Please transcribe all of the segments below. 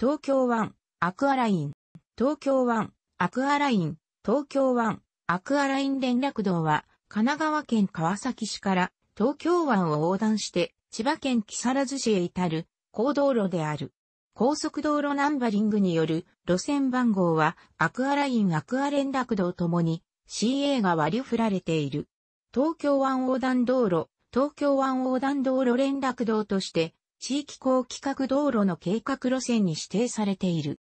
東京湾、アクアライン、東京湾、アクアライン、東京湾、アクアライン連絡道は、神奈川県川崎市から東京湾を横断して、千葉県木更津市へ至る、高道路である。高速道路ナンバリングによる路線番号は、アクアラインアクア連絡道ともに CA が割り振られている。東京湾横断道路、東京湾横断道路連絡道として、地域公規格道路の計画路線に指定されている。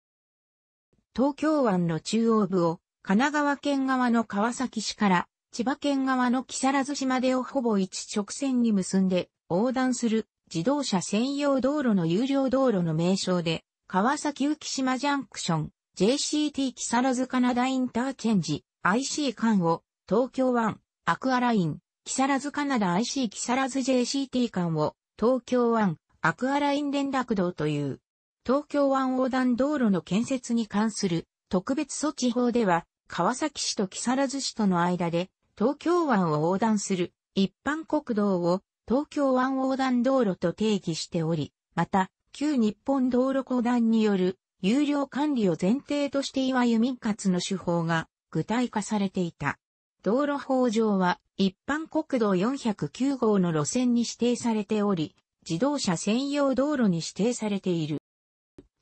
東京湾の中央部を神奈川県側の川崎市から千葉県側の木更津市までをほぼ一直線に結んで横断する自動車専用道路の有料道路の名称で川崎浮島ジャンクション JCT 木更津カナダインターチェンジ IC 間を東京湾アクアライン木更津カナダ IC 木更津 JCT 間を東京湾アクアライン連絡道という、東京湾横断道路の建設に関する特別措置法では、川崎市と木更津市との間で、東京湾を横断する一般国道を東京湾横断道路と定義しており、また、旧日本道路公団による有料管理を前提としていわゆ民活の手法が具体化されていた。道路法上は一般国道409号の路線に指定されており、自動車専用道路に指定されている。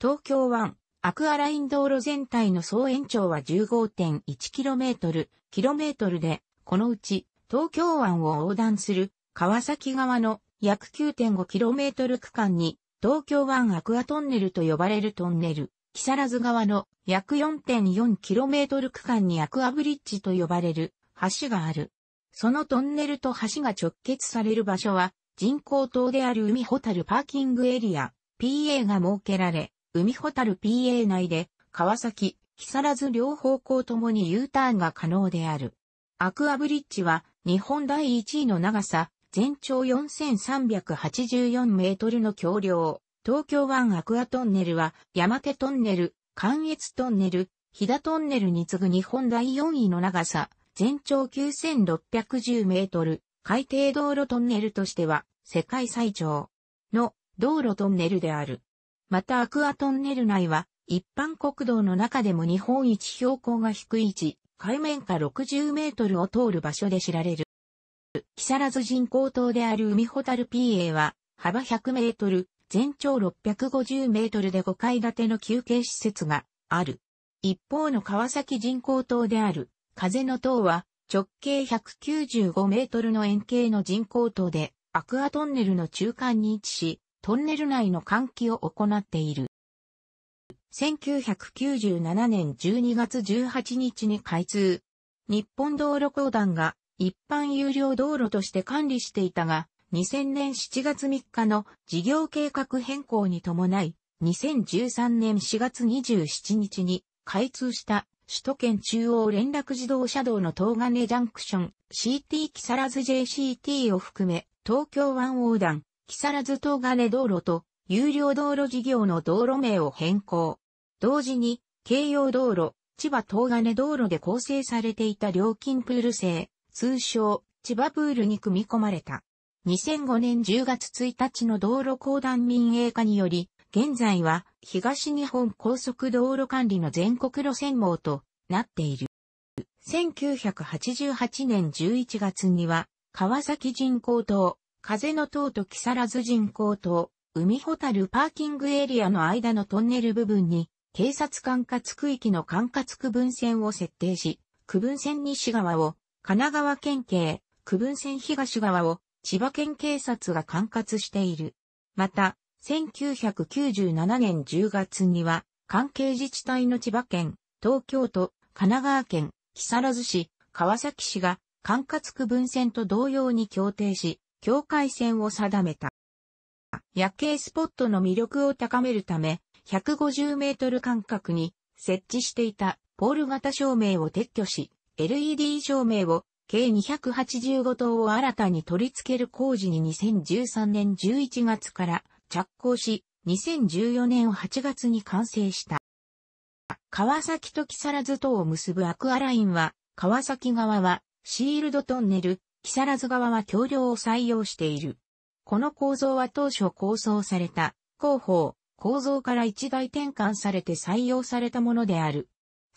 東京湾アクアライン道路全体の総延長は 15.1km、キロメートルで、このうち東京湾を横断する川崎側の約 9.5km 区間に東京湾アクアトンネルと呼ばれるトンネル、木更津側の約 4.4km 区間にアクアブリッジと呼ばれる橋がある。そのトンネルと橋が直結される場所は人工島である海ホタルパーキングエリア、PA が設けられ、海ホタル PA 内で、川崎、木更津両方向ともに U ターンが可能である。アクアブリッジは、日本第1位の長さ、全長4384メートルの橋梁、東京湾アクアトンネルは、山手トンネル、関越トンネル、飛騨トンネルに次ぐ日本第4位の長さ、全長9610メートル、海底道路トンネルとしては世界最長の道路トンネルである。またアクアトンネル内は一般国道の中でも日本一標高が低い位置、海面下60メートルを通る場所で知られる。木更津人工島である海ホタル PA は幅100メートル、全長650メートルで5階建ての休憩施設がある。一方の川崎人工島である風の塔は直径195メートルの円形の人工島で、アクアトンネルの中間に位置し、トンネル内の換気を行っている。1997年12月18日に開通。日本道路公団が一般有料道路として管理していたが、2000年7月3日の事業計画変更に伴い、2013年4月27日に開通した首都圏中央連絡自動車道の東金ジャンクション、CT 木更津 JCT を含め、東京湾横断、木更津東金道路と、有料道路事業の道路名を変更。同時に、京葉道路、千葉東金道路で構成されていた料金プール制、通称、千葉プールに組み込まれた。2005年10月1日の道路公団民営化により、現在は東日本高速道路管理の全国路線網となっている。1988年11月には、川崎人工島、風の塔と木更津人工島、海ホタルパーキングエリアの間のトンネル部分に、警察管轄区域の管轄区分線を設定し、区分線西側を神奈川県警、区分線東側を千葉県警察が管轄している。また、1997年10月には、関係自治体の千葉県、東京都、神奈川県、木更津市、川崎市が、管轄区分線と同様に協定し、境界線を定めた。夜景スポットの魅力を高めるため、150メートル間隔に設置していたポール型照明を撤去し、LED 照明を計285灯を新たに取り付ける工事に2013年11月から着工し、2014年8月に完成した。川崎と木更津とを結ぶアクアラインは、川崎側はシールドトンネル、木更津側は橋梁を採用している。この構造は当初構想された広報、構造から一概転換されて採用されたものである。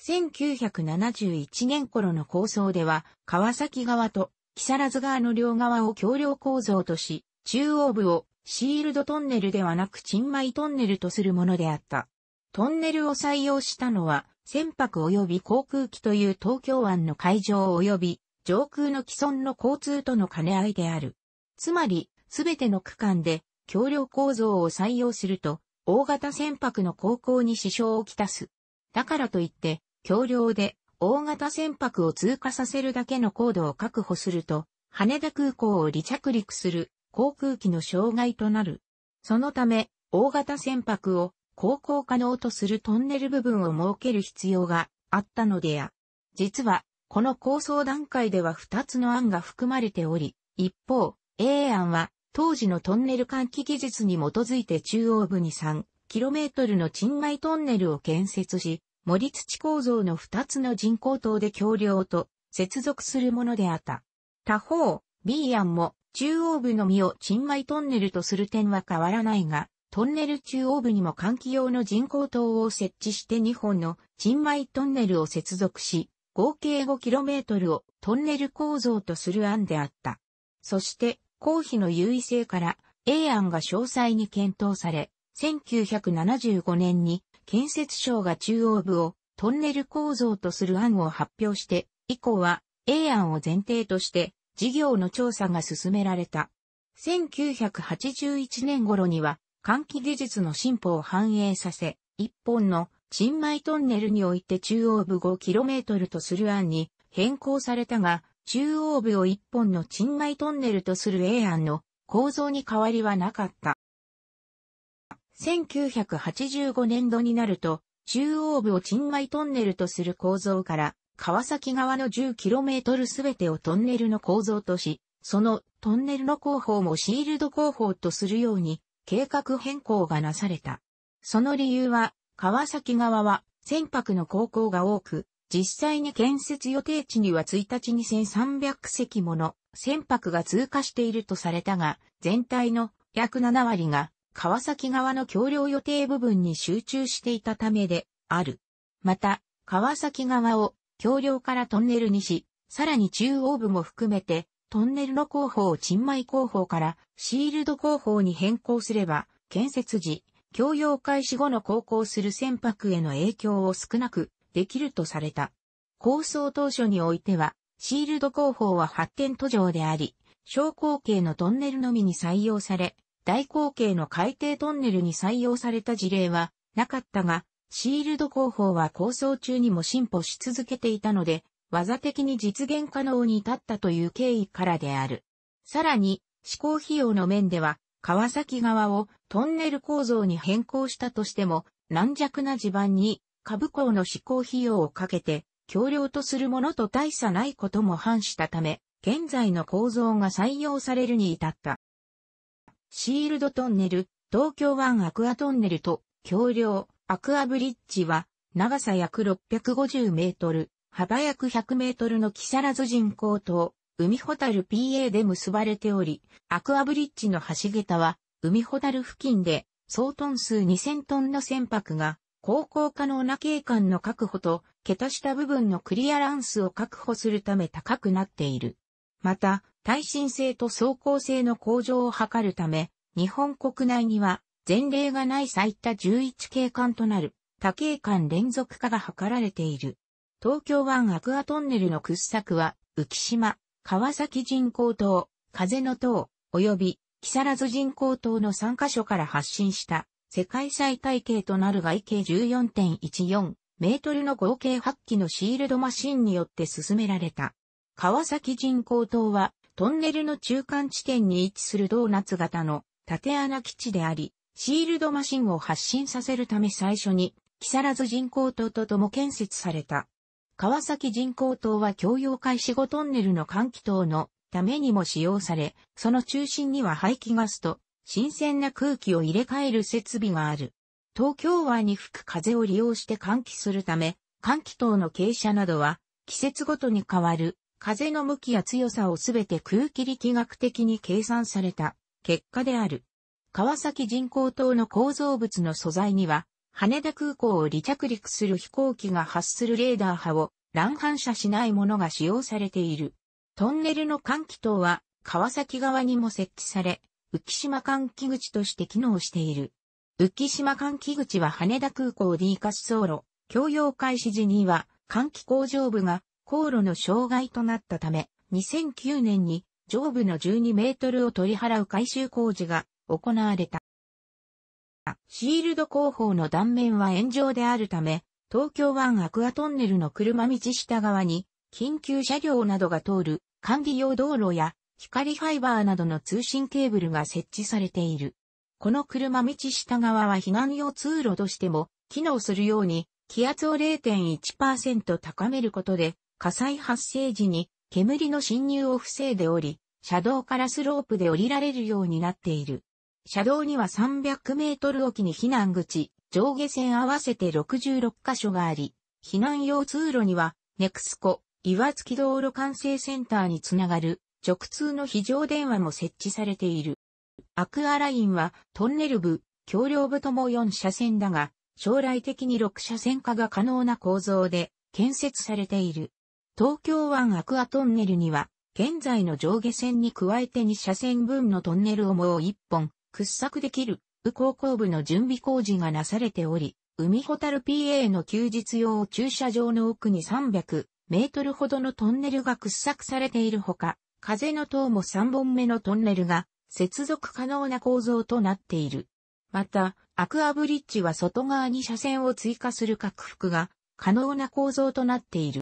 1971年頃の構想では、川崎側と木更津側の両側を橋梁構造とし、中央部をシールドトンネルではなくチンマイトンネルとするものであった。トンネルを採用したのは、船舶及び航空機という東京湾の海上及び上空の既存の交通との兼ね合いである。つまり、すべての区間で橋梁構造を採用すると、大型船舶の航行に支障をきたす。だからといって、橋梁で大型船舶を通過させるだけの高度を確保すると、羽田空港を離着陸する航空機の障害となる。そのため、大型船舶を航行可能とするトンネル部分を設ける必要があったのでや。実は、この構想段階では2つの案が含まれており、一方、A 案は当時のトンネル換気技術に基づいて中央部に 3km の賃外トンネルを建設し、森土構造の2つの人工島で橋梁と接続するものであった。他方、B 案も中央部のみを賃米トンネルとする点は変わらないが、トンネル中央部にも換気用の人工島を設置して2本の賃米トンネルを接続し、合計 5km をトンネル構造とする案であった。そして、公費の優位性から A 案が詳細に検討され、1975年に建設省が中央部をトンネル構造とする案を発表して、以降は A 案を前提として事業の調査が進められた。1981年頃には、換気技術の進歩を反映させ、一本の新米トンネルにおいて中央部 5km とする案に変更されたが、中央部を一本の新米トンネルとする A 案の構造に変わりはなかった。1985年度になると、中央部を新米トンネルとする構造から川崎側の 10km すべてをトンネルの構造とし、そのトンネルの工法もシールド工法とするように計画変更がなされた。その理由は、川崎側は船舶の航行が多く、実際に建設予定地には1日に1300隻もの船舶が通過しているとされたが、全体の約7割が川崎側の橋梁予定部分に集中していたためである。また、川崎側を橋梁からトンネルにし、さらに中央部も含めて、トンネルの工法を沈米工法からシールド工法に変更すれば、建設時、橋用開始後の航行する船舶への影響を少なくできるとされた。構想当初においては、シールド工法は発展途上であり、小口径のトンネルのみに採用され、大口径の海底トンネルに採用された事例はなかったが、シールド工法は構想中にも進歩し続けていたので、技的に実現可能に至ったという経緯からである。さらに、施工費用の面では、川崎側をトンネル構造に変更したとしても、軟弱な地盤に、株港の施工費用をかけて、橋梁とするものと大差ないことも反したため、現在の構造が採用されるに至った。シールドトンネル、東京湾アクアトンネルと、橋梁、アクアブリッジは、長さ約650メートル、幅約100メートルの木更津人工島、海ホタル PA で結ばれており、アクアブリッジの橋桁は、海ホタル付近で、総トン数2000トンの船舶が、航行可能な景観の確保と、桁下部分のクリアランスを確保するため高くなっている。また、耐震性と走行性の向上を図るため、日本国内には、前例がない最多11景観となる多景観連続化が図られている。東京湾アクアトンネルの掘削は、浮島、川崎人工島、風の塔、及び木更津人工島の3カ所から発信した世界最大景となる外径14.14メートルの合計8機のシールドマシンによって進められた。川崎人工島はトンネルの中間地点に位置するドーナツ型の縦穴基地であり、シールドマシンを発進させるため最初に、木更津人工島ととも建設された。川崎人工島は共用開始後トンネルの換気塔のためにも使用され、その中心には排気ガスと新鮮な空気を入れ替える設備がある。東京湾に吹く風を利用して換気するため、換気塔の傾斜などは季節ごとに変わる風の向きや強さをすべて空気力学的に計算された結果である。川崎人工島の構造物の素材には、羽田空港を離着陸する飛行機が発するレーダー波を乱反射しないものが使用されている。トンネルの換気塔は川崎側にも設置され、浮島換気口として機能している。浮島換気口は羽田空港 D 滑走路、供用開始時には換気工場部が航路の障害となったため、2009年に上部の12メートルを取り払う改修工事が行われた。シールド工法の断面は炎上であるため、東京湾アクアトンネルの車道下側に、緊急車両などが通る管理用道路や光ファイバーなどの通信ケーブルが設置されている。この車道下側は避難用通路としても機能するように気圧を0.1%高めることで火災発生時に煙の侵入を防いでおり、車道からスロープで降りられるようになっている。車道には300メートルおきに避難口、上下線合わせて66カ所があり、避難用通路には、ネクスコ、岩月道路管制センターにつながる、直通の非常電話も設置されている。アクアラインは、トンネル部、橋梁部とも4車線だが、将来的に6車線化が可能な構造で、建設されている。東京湾アクアトンネルには、現在の上下線に加えて2車線分のトンネルをもう1本掘削できる、右高校部の準備工事がなされており、海ホタル PA の休日用駐車場の奥に300メートルほどのトンネルが掘削されているほか、風の塔も3本目のトンネルが接続可能な構造となっている。また、アクアブリッジは外側に車線を追加する拡幅が可能な構造となっている。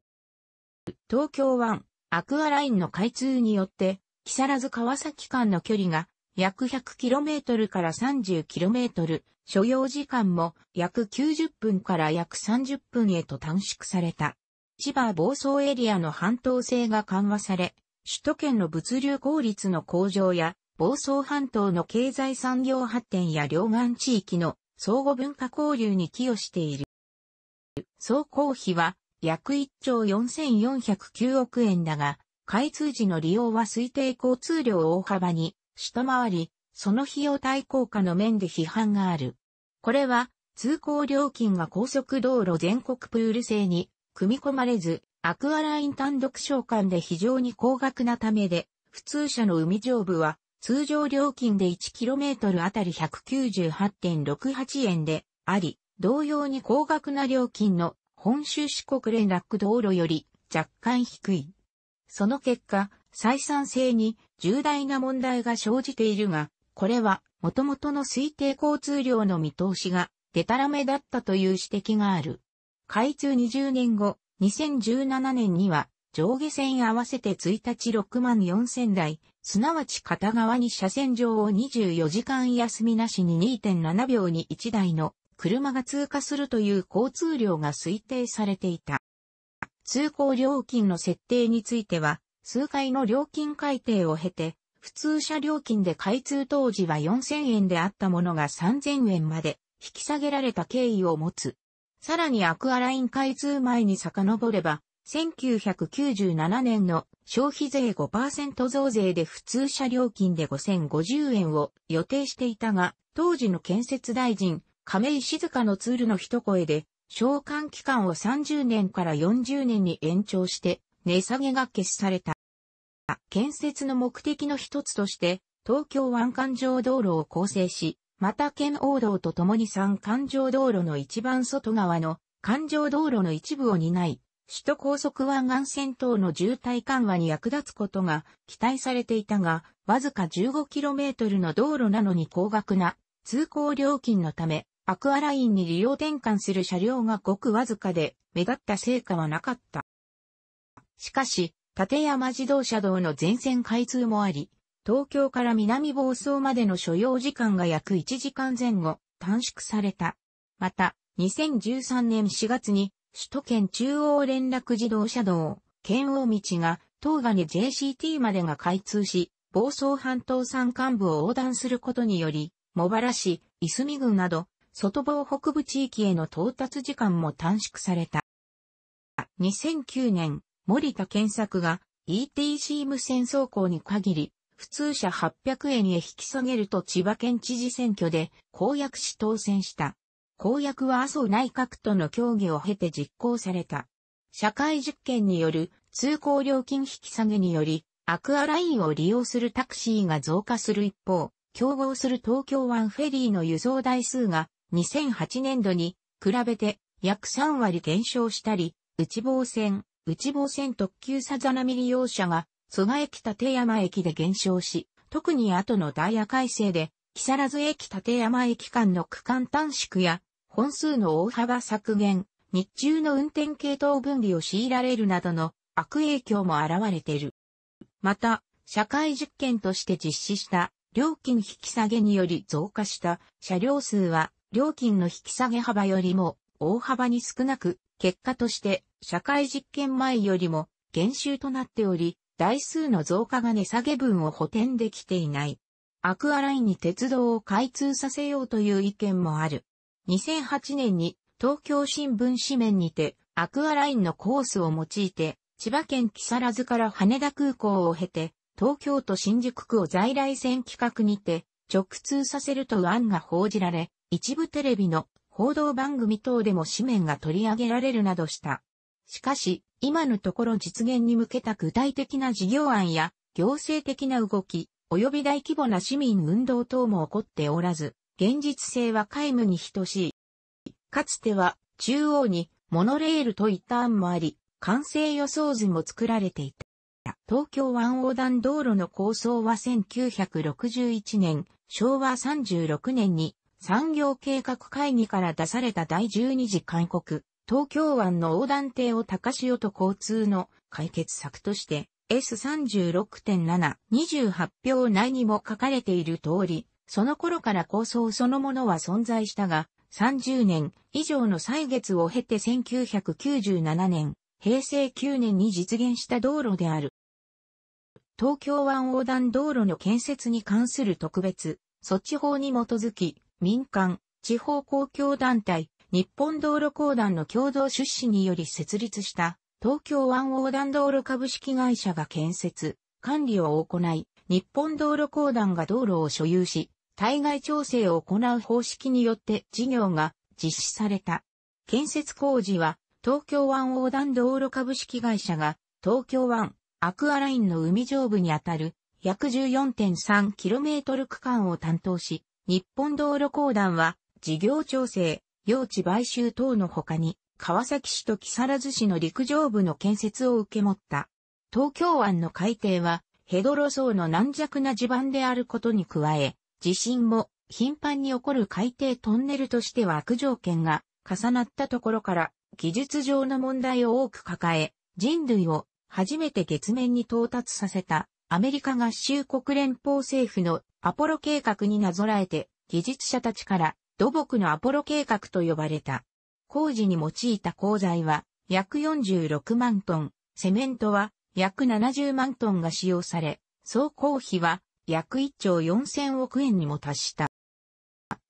東京湾アクアラインの開通によって、木更津川崎間の距離が約 100km から 30km、所要時間も約90分から約30分へと短縮された。千葉房総エリアの半島性が緩和され、首都圏の物流効率の向上や、房総半島の経済産業発展や両岸地域の相互文化交流に寄与している。総工費は約1兆4409億円だが、開通時の利用は推定交通量を大幅に下回り、その費用対効果の面で批判がある。これは、通行料金が高速道路全国プール制に組み込まれず、アクアライン単独召喚で非常に高額なためで、普通車の海上部は通常料金で 1km あたり198.68円であり、同様に高額な料金の本州四国連絡道路より若干低い。その結果、採算性に重大な問題が生じているが、これは元々の推定交通量の見通しがデタラメだったという指摘がある。開通20年後、2017年には上下線合わせて1日6万4000台、すなわち片側に車線上を24時間休みなしに2.7秒に1台の車が通過するという交通量が推定されていた。通行料金の設定については、数回の料金改定を経て、普通車料金で開通当時は4000円であったものが3000円まで引き下げられた経緯を持つ。さらにアクアライン開通前に遡れば、1997年の消費税5%増税で普通車料金で5050円を予定していたが、当時の建設大臣、亀井静香のツールの一声で、償還期間を30年から40年に延長して、値下げが決された。建設の目的の一つとして、東京湾環状道路を構成し、また県王道と共に三環状道路の一番外側の環状道路の一部を担い、首都高速湾岸線等の渋滞緩和に役立つことが期待されていたが、わずか 15km の道路なのに高額な通行料金のため、アクアラインに利用転換する車両がごくわずかで目立った成果はなかった。しかし、立山自動車道の全線開通もあり、東京から南房総までの所要時間が約1時間前後短縮された。また、2013年4月に首都圏中央連絡自動車道、県央道が東金 JCT までが開通し、房総半島山間部を横断することにより、茂原市、いすみ郡など、外房北部地域への到達時間も短縮された。2009年、森田健作が ETC 無線走行に限り、普通車800円へ引き下げると千葉県知事選挙で公約し当選した。公約は麻生内閣との協議を経て実行された。社会実験による通行料金引き下げにより、アクアラインを利用するタクシーが増加する一方、競合する東京湾フェリーの輸送台数が2008年度に比べて約3割減少したり、内房線、内房線特急さざ波利用者が、蘇我駅立山駅で減少し、特に後のダイヤ改正で、木更津駅立山駅間の区間短縮や、本数の大幅削減、日中の運転系統分離を強いられるなどの悪影響も現れている。また、社会実験として実施した料金引き下げにより増加した車両数は料金の引き下げ幅よりも大幅に少なく、結果として社会実験前よりも減収となっており、台数の増加が値下げ分を補填できていない。アクアラインに鉄道を開通させようという意見もある。2008年に東京新聞紙面にてアクアラインのコースを用いて千葉県木更津から羽田空港を経て東京都新宿区を在来線企画にて直通させると案が報じられ一部テレビの報道番組等でも紙面が取り上げられるなどした。しかし、今のところ実現に向けた具体的な事業案や、行政的な動き、及び大規模な市民運動等も起こっておらず、現実性は皆無に等しい。かつては、中央にモノレールといった案もあり、完成予想図も作られていた。東京湾横断道路の構想は1961年、昭和36年に産業計画会議から出された第12次勧告、東京湾の横断艇を高潮と交通の解決策として S36.7、28票内にも書かれている通り、その頃から構想そのものは存在したが、30年以上の歳月を経て1997年、平成9年に実現した道路である。東京湾横断道路の建設に関する特別措置法に基づき、民間、地方公共団体、日本道路公団の共同出資により設立した東京湾横断道路株式会社が建設、管理を行い、日本道路公団が道路を所有し、対外調整を行う方式によって事業が実施された。建設工事は東京湾横断道路株式会社が東京湾アクアラインの海上部にあたる約 14.3km 区間を担当し、日本道路公団は事業調整、用地買収等の他に、川崎市と木更津市の陸上部の建設を受け持った。東京湾の海底は、ヘドロ層の軟弱な地盤であることに加え、地震も頻繁に起こる海底トンネルとしては悪条件が重なったところから、技術上の問題を多く抱え、人類を初めて月面に到達させたアメリカ合衆国連邦政府のアポロ計画になぞらえて技術者たちから土木のアポロ計画と呼ばれた。工事に用いた鋼材は約46万トン、セメントは約70万トンが使用され、総工費は約1兆4000億円にも達した。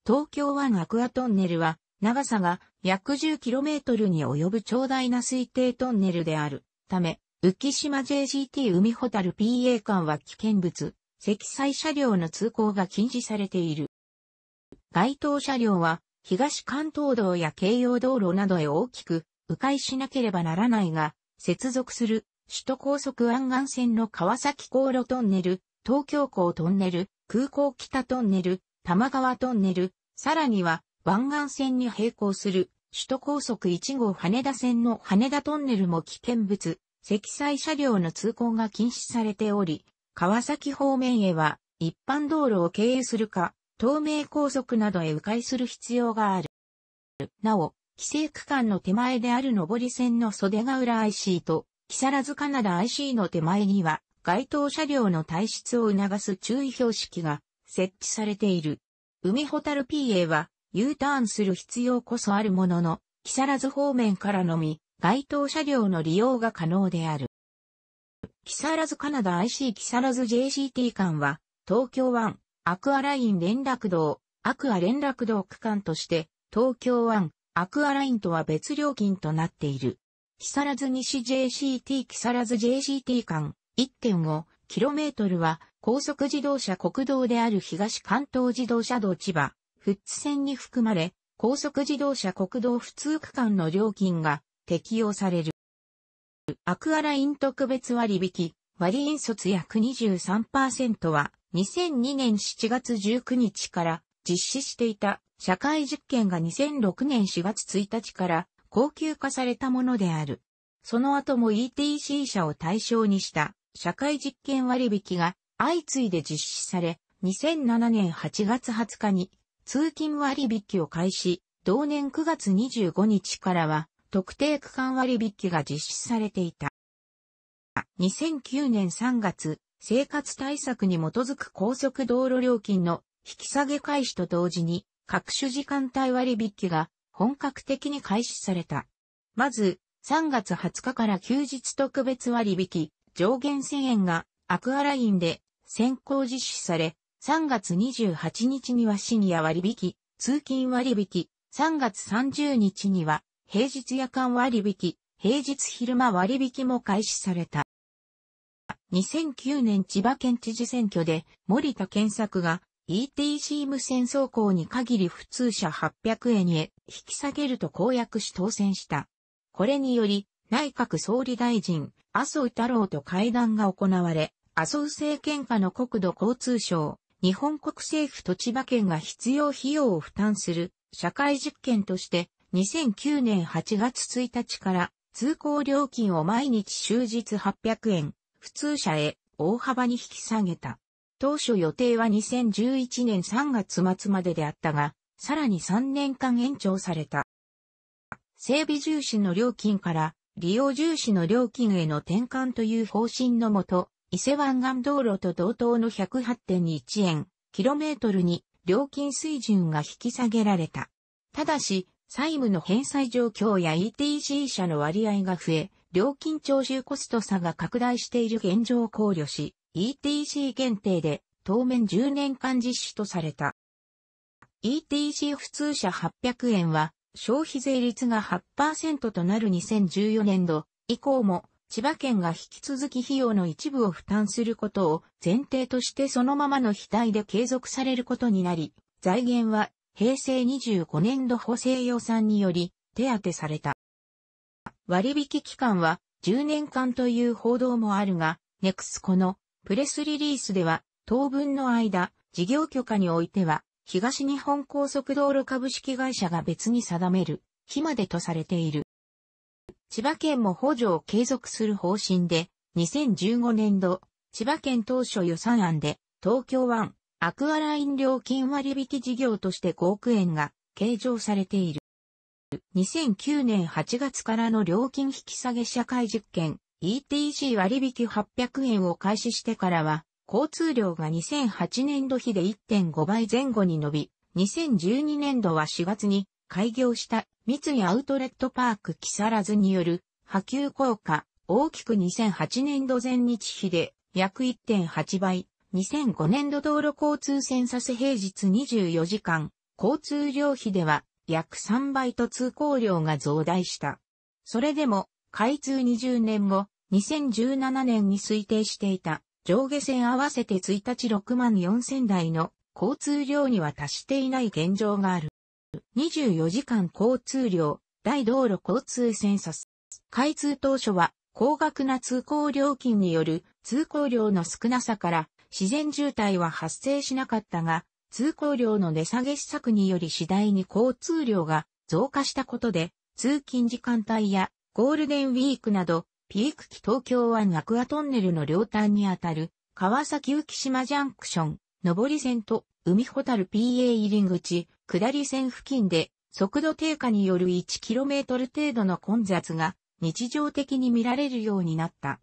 東京湾アクアトンネルは長さが約 10km に及ぶ長大な推定トンネルであるため、浮島 JGT 海ホタル PA 間は危険物、積載車両の通行が禁止されている。該当車両は、東関東道や京葉道路などへ大きく、迂回しなければならないが、接続する、首都高速湾岸線の川崎航路トンネル、東京港トンネル、空港北トンネル、玉川トンネル、さらには、湾岸線に並行する、首都高速1号羽田線の羽田トンネルも危険物、積載車両の通行が禁止されており、川崎方面へは、一般道路を経由するか、東名高速などへ迂回する必要がある。なお、規制区間の手前である上り線の袖ヶ浦 IC と、木更津カナダ IC の手前には、該当車両の退出を促す注意標識が設置されている。海ホタル PA は U ターンする必要こそあるものの、木更津方面からのみ、該当車両の利用が可能である。木更津カナダ IC 木更津 JCT 間は、東京湾、アクアライン連絡道、アクア連絡道区間として、東京湾、アクアラインとは別料金となっている。木更津西 JCT 木更津 JCT 間 1.5km は高速自動車国道である東関東自動車道千葉、富津線に含まれ、高速自動車国道普通区間の料金が適用される。アクアライン特別割引、割引率約23%は2002年7月19日から実施していた社会実験が2006年4月1日から高級化されたものである。その後も ETC 社を対象にした社会実験割引が相次いで実施され、2007年8月20日に通勤割引を開始、同年9月25日からは特定区間割引が実施されていた。2009年3月、生活対策に基づく高速道路料金の引き下げ開始と同時に各種時間帯割引が本格的に開始された。まず、3月20日から休日特別割引上限1000円がアクアラインで先行実施され、3月28日にはシニア割引、通勤割引、3月30日には平日夜間割引、平日昼間割引も開始された。2009年千葉県知事選挙で森田健作が ETC 無線走行に限り普通車800円へ引き下げると公約し当選した。これにより内閣総理大臣麻生太郎と会談が行われ、麻生政権下の国土交通省、日本国政府と千葉県が必要費用を負担する社会実験として2009年8月1日から通行料金を毎日終日800円、普通車へ大幅に引き下げた。当初予定は2011年3月末までであったが、さらに3年間延長された。整備重視の料金から利用重視の料金への転換という方針のもと、伊勢湾岸道路と同等の108.1円、キロメートルに料金水準が引き下げられた。ただし、債務の返済状況や ETC 社の割合が増え、料金徴収コスト差が拡大している現状を考慮し、ETC 限定で当面10年間実施とされた。ETC 普通車800円は消費税率が8%となる2014年度以降も千葉県が引き続き費用の一部を負担することを前提としてそのままの非対で継続されることになり、財源は平成25年度補正予算により手当てされた。割引期間は10年間という報道もあるが、ネクスコのプレスリリースでは、当分の間、事業許可においては、東日本高速道路株式会社が別に定める、日までとされている。千葉県も補助を継続する方針で、2015年度、千葉県当初予算案で、東京湾、アクアライン料金割引事業として5億円が計上されている。2009年8月からの料金引き下げ社会実験 ETC 割引800円を開始してからは、交通量が2008年度比で1.5倍前後に伸び、2012年度は4月に開業した三井アウトレットパーク木更津による波及効果、大きく2008年度前日比で約1.8倍、2005年度道路交通センサス平日24時間、交通量比では約3倍と通行量が増大した。それでも、開通20年後、2017年に推定していた上下線合わせて1日6万4000台の交通量には達していない現状がある。24時間交通量、大道路交通センサス。開通当初は高額な通行料金による通行量の少なさから自然渋滞は発生しなかったが、通行量の値下げ施策により次第に交通量が増加したことで、通勤時間帯やゴールデンウィークなど、ピーク期東京湾アクアトンネルの両端にあたる、川崎浮島ジャンクション、上り線と海ホタル PA 入り口、下り線付近で、速度低下による 1km 程度の混雑が日常的に見られるようになった。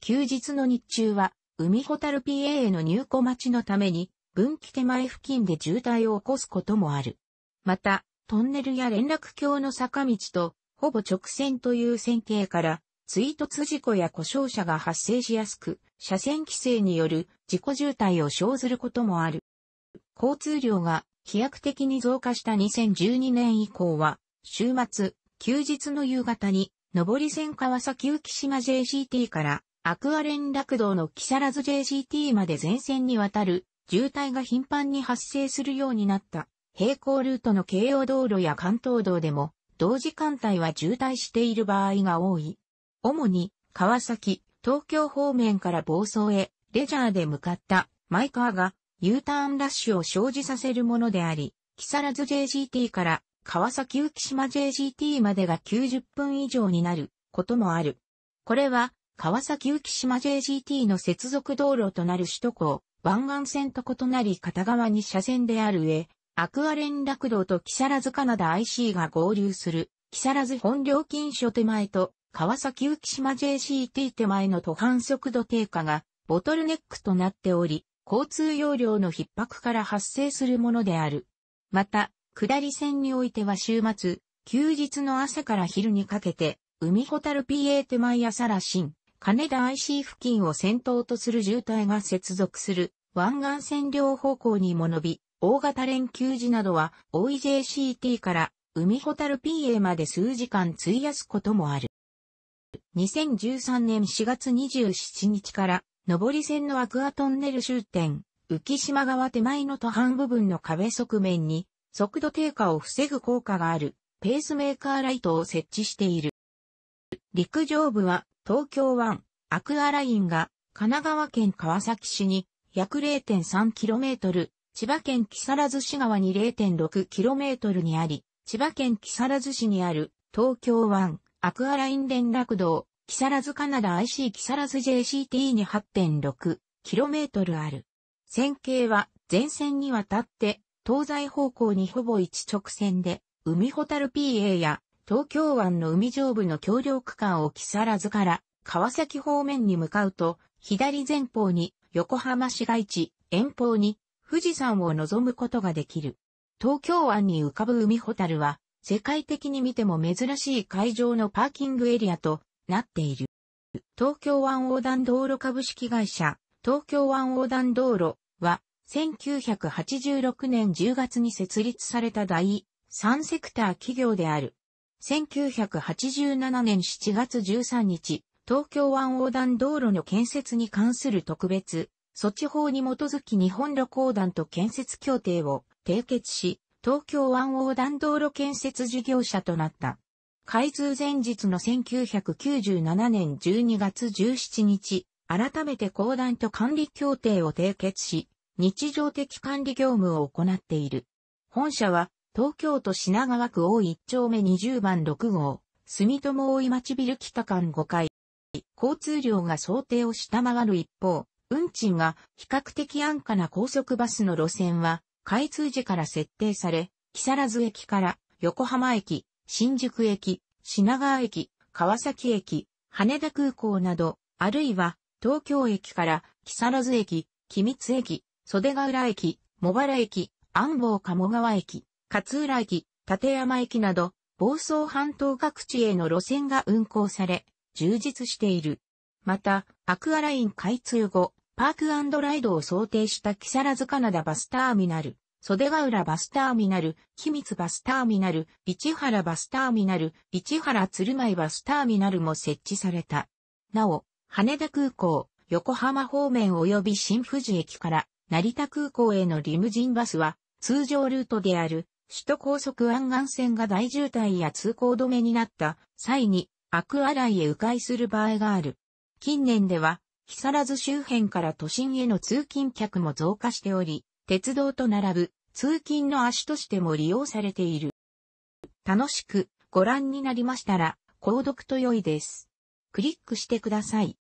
休日の日中は、海ホタル PA への入庫待ちのために、分岐手前付近で渋滞を起こすこともある。また、トンネルや連絡橋の坂道と、ほぼ直線という線形から、追突事故や故障者が発生しやすく、車線規制による事故渋滞を生ずることもある。交通量が飛躍的に増加した2012年以降は、週末、休日の夕方に、上り線川崎浮島 JCT から、アクア連絡道の木更津 JCT まで全線にわたる渋滞が頻繁に発生するようになった。並行ルートの京葉道路や関東道でも、同時間帯は渋滞している場合が多い。主に、川崎、東京方面から房総へ、レジャーで向かった、マイカーが、U ターンラッシュを生じさせるものであり、木更津 JGT から川崎浮島 JGT までが90分以上になることもある。これは川崎浮島 JGT の接続道路となる首都高、湾岸線と異なり片側に車線である上、アクア連絡道と木更津カナダ IC が合流する、木更津本料金所手前と、川崎浮島 JCT 手前の途半速度低下が、ボトルネックとなっており、交通容量の逼迫から発生するものである。また、下り線においては週末、休日の朝から昼にかけて、海ホタル PA 手前やサラシン、金田 IC 付近を先頭とする渋滞が接続する湾岸線両方向にも伸び、大型連休時などは OEJCT から海ホタル PA まで数時間費やすこともある。2013年4月27日から上り線のアクアトンネル終点、浮島側手前の途半部分の壁側面に速度低下を防ぐ効果があるペースメーカーライトを設置している。陸上部は東京湾アクアラインが神奈川県川崎市に約 0.3km、千葉県木更津市側に 0.6km にあり、千葉県木更津市にある東京湾アクアライン連絡道、木更津カナダ IC 木更津 JCT に 8.6km ある。線形は前線にわたって東西方向にほぼ一直線で、海ホタル PA や東京湾の海上部の橋梁区間を木更津から川崎方面に向かうと、左前方に横浜市街地、遠方に富士山を望むことができる。東京湾に浮かぶ海ホタルは、世界的に見ても珍しい会場のパーキングエリアとなっている。東京湾横断道路株式会社、東京湾横断道路は、1986年10月に設立された第3セクター企業である。1987年7月13日、東京湾横断道路の建設に関する特別、措置法に基づき日本旅行団と建設協定を締結し、東京湾横断道路建設事業者となった。開通前日の1997年12月17日、改めて公団と管理協定を締結し、日常的管理業務を行っている。本社は東京都品川区大一丁目20番6号、住友大井町ビル北間5階。交通量が想定を下回る一方、運賃が比較的安価な高速バスの路線は、開通時から設定され、木更津駅から横浜駅、新宿駅、品川駅、川崎駅、羽田空港など、あるいは東京駅から木更津駅、君津駅、袖ヶ浦駅、茂原駅、安房鴨川駅、勝浦駅、立山駅など、房総半島各地への路線が運行され、充実している。また、アクアライン開通後、パークライドを想定した木更津カナダバスターミナル、袖ヶ浦バスターミナル、君津バスターミナル、市原バスターミナル、市原鶴舞バスターミナルも設置された。なお、羽田空港、横浜方面及び新富士駅から成田空港へのリムジンバスは、通常ルートである首都高速湾岸線が大渋滞や通行止めになった際にアクアライへ迂回する場合がある。近年では、木更津周辺から都心への通勤客も増加しており、鉄道と並ぶ通勤の足としても利用されている。楽しくご覧になりましたら、購読と良いです。クリックしてください。